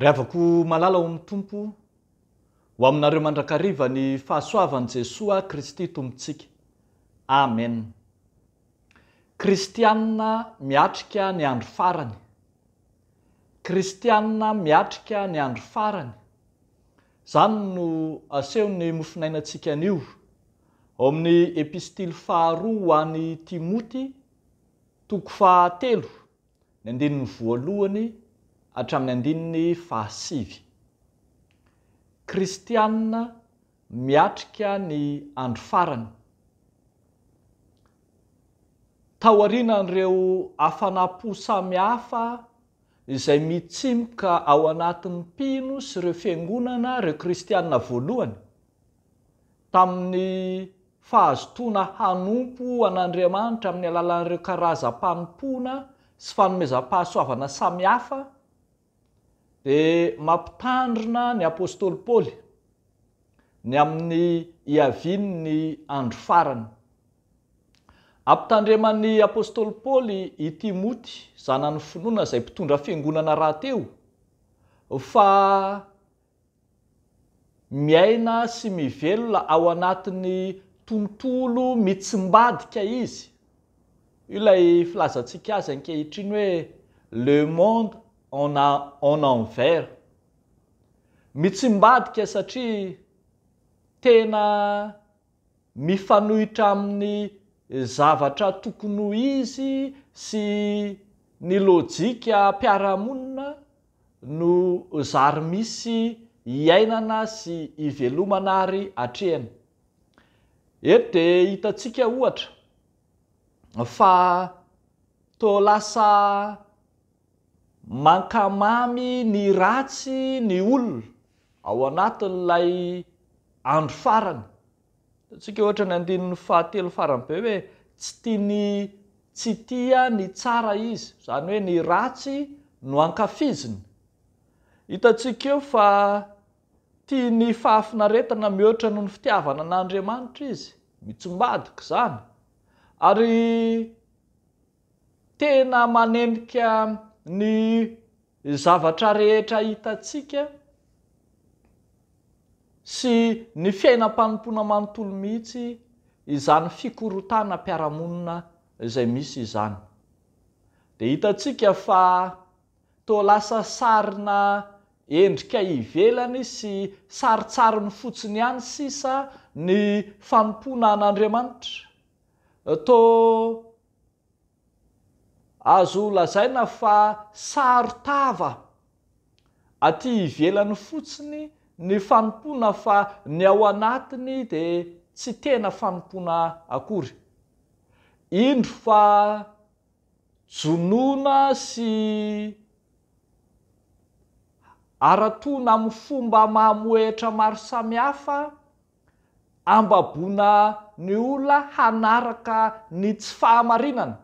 reh avako malala ao amin'ny tompo ho aminareo mandrakarivany fahasoavan' jesoya kristy tompotsika amen kristianna miatrika ny andro farany kristianna miatrika ny andro farany zany no aseho ny mofinainatsika an'io ao amin'ny epistily faharoa ho an'ny timoty toko fahatelo ny andininy voalohany atramin'ny andininy fahasivy kristianna miatrika ny andro farany tao arina an'ireo afana-po samihafa izay mitsimoka ao anatin'ny pino sy reo fiangonana reo kristianina voalohany tamin'ny fahazotoana hanompo an'andriamanitra amin'ny alalaan'ireo karaza mpanimpoana sy fanomezam-pahasoavana sami hafa de mampitandrina ny apôstôly paoly ny amin'ny iavian' ny andro farana ampitandreman'ny apôstôly paoly iti moty zanan'ny finoana zay mpitondra fiangonana rahateo fa miaina sy mivelona ao anatin'ny tontolo mitsimbadika izy io lay filazantsika azy ankehitriny hoe le monde en enver mitsy mbadika satria tena mifanohitra amin'ny zavatra tokonyo izy sy ny lôjika mpiaramonina no zary misy hiainana sy hivelomana ary atrehana ety de hitatsika ohatra fa toa lasa mankamamy ny ratsy ny olona ao anatin'lay andro farany hitatsika o ohatra ny andinin'ny fahatelo farany be hoe tsy tia ny tsy tia ny tsara izy zany hoe ny ratsy no ankafiziny hitatsika eo fa tia ny fahafinaretana mihoatra noho ny fitiavana an'andriamanitra izy mitsombadika zany ary tena manenika ny zavatra rehetra hitatsika sy ny fiainam-panompoana manontolo mihitsy izany fikorotana m-piaramonina izay misy izany de hitatsika fa to lasa sarina endrika ivelany sy saritsari ny fotsiny ihany sisa ny fanompoana an'andriamanitra to azo lazaina fa sarotava aty ivelany fotsiny ny fanompona fa ny ao anatiny de tsy tena fanompoana akory indro fa jonona sy ara-tona amin'y fomba mahamoetra maro samihafa ambabona ny olna hanaraka ny tsy fahamarinana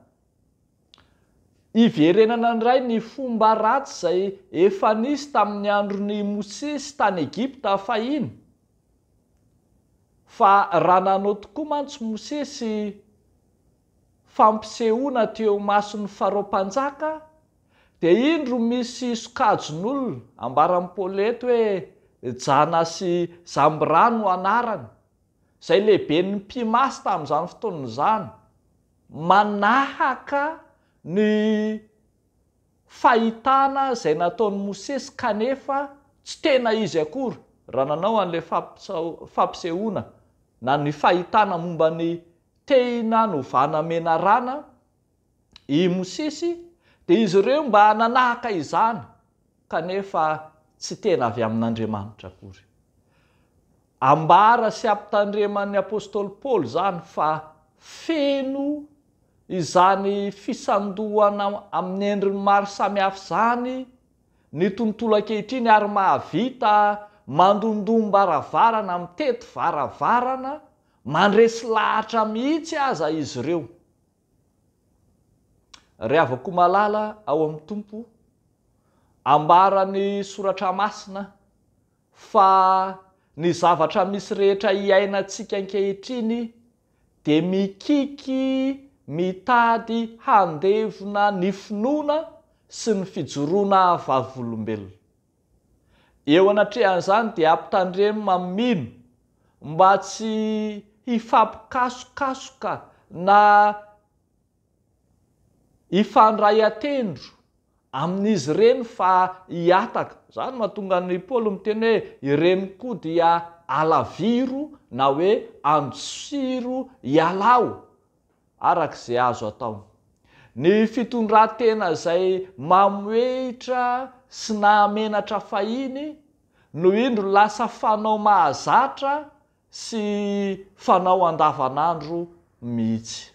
iverenana ndray ny fomba ratsy zay efa nisy tamin'ny andro ny mosisy tany egypta fahiny fa raha nanao tokoa mantsy mosisy fampisehona teo maso ny farom-panjaka dia indro misy sokajon'olona ambaran polety hoe jana sy zambrano no anarany zay lehibe nny mpimasy tam'izany foton'izany manahaka ny fahitana zay nataon'ny mosisy kanefa tsy tena izy akory rananao an'le famp- fampisehoina na ny fahitana mombany teina novanamena rana i mosisy de izy ireo mba nanahaka izany kanefa tsy tena avy amin'andriamanitra akory ambara sy ampitandreman'ny apôstôly paoly zany fa feno izany fisandohana amin'ny endriny maro samihafy izany ny tontolo ankehitriny ary mahavita mandondom-baravarana mitety varavarana mandresy lahatra mihitsy aza izy ireo ry avako malala ao amin'ny tompo ambarany soratra masina fa ny zavatra misy rehetra iaina atsika ankehitriny de mikiky mitady handevona ny finoana sy ny fijorona vavolombelona eo anatrian'izany dia ampitandreno maomino mba tsy hifapikasokasoka na hifandray a-tendro amin'izy ireny fa hiataka zany mahatonga any paoly mi teny hoe ireni koa dia alaviro na hoe ansiro ialao arak'izay azo atao ny fitondrantena zay mamoehitra sy naamenatra fahiny no indro lasa fanao mahazatra sy fanao andavan'andro mihitsy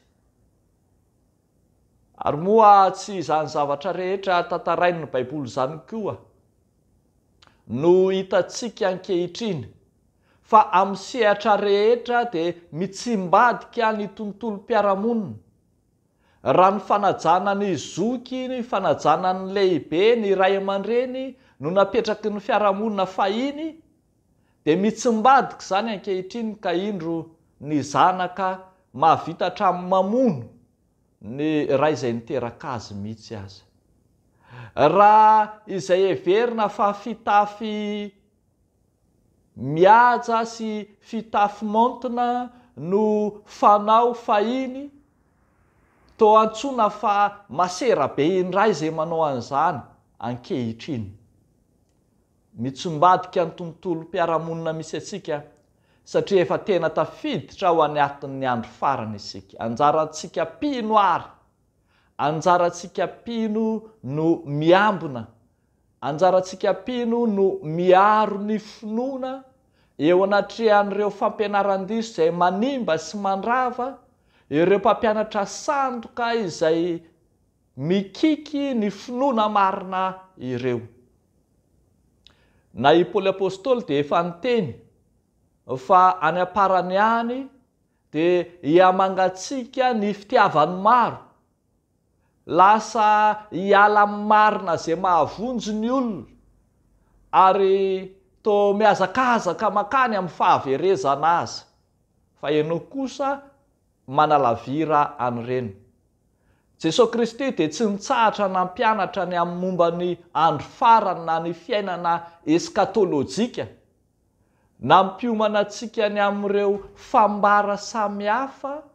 ary moa tsy izany zavatra rehetra tantarainny baiboly zany koa no hitatsika ankehitriny fa amn'ny sehatra rehetra di mitsimbadika a ny tontolom-piaramonina raha ny fanajana ny zoky ny fanajanany lehibe ny ray aman-dreny no napetraky ny fiarahamonina fahiny di mitsimbadika izany ankehitriny ka indro ny zanaka mahavitahatrami'ny mamono ny raha izay niteraka azy mihitsy azy raha izay everina fa fitafy miaja sy fitafi montina no fanao fahiny to antsona fa maserabe indray zay manao anzana ankehitra iny mitsombadika any tontolo mpiaramonina misy atsika satria efa tena tafiditra ho any atin''ny andro farany asika anjaratsika mpino ara anjaratsika pino no miambona anjaratsika mpino no miaro ny finoana eo anatryan'ireo fampianaran-diso izay manimba sy mandrava ireo mpampianatra sandoka izay mikiky ny finoana marina ireo na i paoly apôstôly de efa nyteny fa any aparany any de iamangatsika ny fitiavany maro lasa iala y marina zay mahavonjo ny olona ary to mihazakazaka makany amin'ny fahaverezana aza fa ianao kosa manalavira any reny jesosy kristy de tsy nitsahatra nampianatra ny amin'ny mombany andro farany na ny fiainana eskatôlôjika na mpiomanatsika any ami'ireo fambara samihafa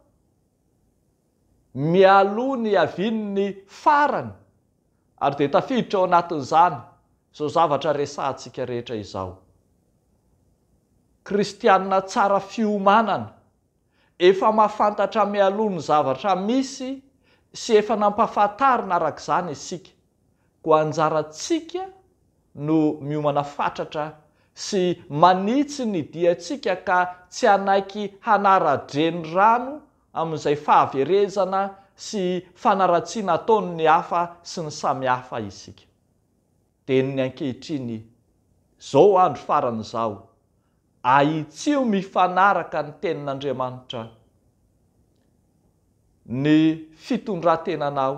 mialony aviny ny farany ary de tafiditra ao anatin'izany zao zavatra resantsika rehetra izao kristianna tsara fiomanana efa mahafantatra mialoany zavatra misy sy efa nampafantarina arak'izany asika koa anjaratsika no miomana fatratra sy manitsy ny diatsika ka tsy anaiky hanara-dreny rano amin'izay fahaverezana sy fanaratsiana ataon ny hafa sy ny samy hafa isika tei ny ankehitriny zao andro faran'izao aitsio mifanaraka ny tenin'andriamanitra ny fitondrantenana ao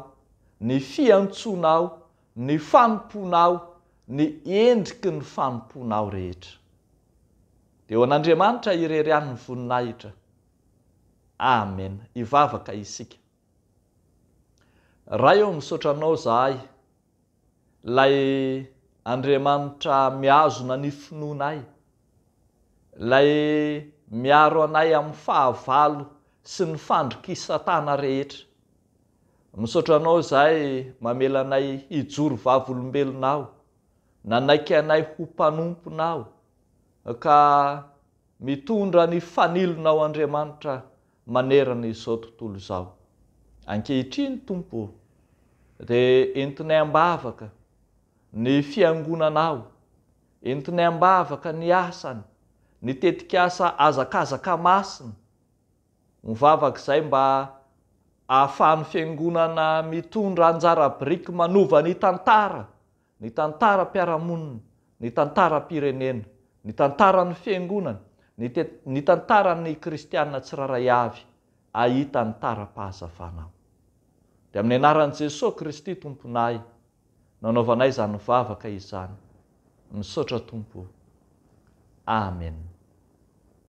ny fiantsoanao ny fanompona ao ny endriky ny fanomponao rehetra de eo an'andriamanitra irery anyny voninahitra amen ivavaka isika raha eo misaotranao zahay lay andriamanitra miazona ny finonay lay miaro anay am'y fahavalo sy ny fandroky satana rehetra misaotranao zahay mamela anay hijoro vavolombelonaao nanaiky anay ho mpanomponao ka mitondra ny fanilonao andriamanitra maneran'iy zao tontolo zao ankehitriny tompo de entiny ambavaka ny fiangonana ao entiny ambavaka ny asany ny tetik' asa azakazaka masiny mivavakazay mba ahafahan'ny fiangonana mitondra anjara briky manova ny tantara ny tantara mpiaramonina ny tantara pirenena ny tantara ny fiangonany nte- ny tantara ny kristianna tsi raray avy ahitany tara-pahazavanao de amin'ny anaran'i jesosy kristy tomponay nanaovanay zany vavaka izany misaotra tompo amen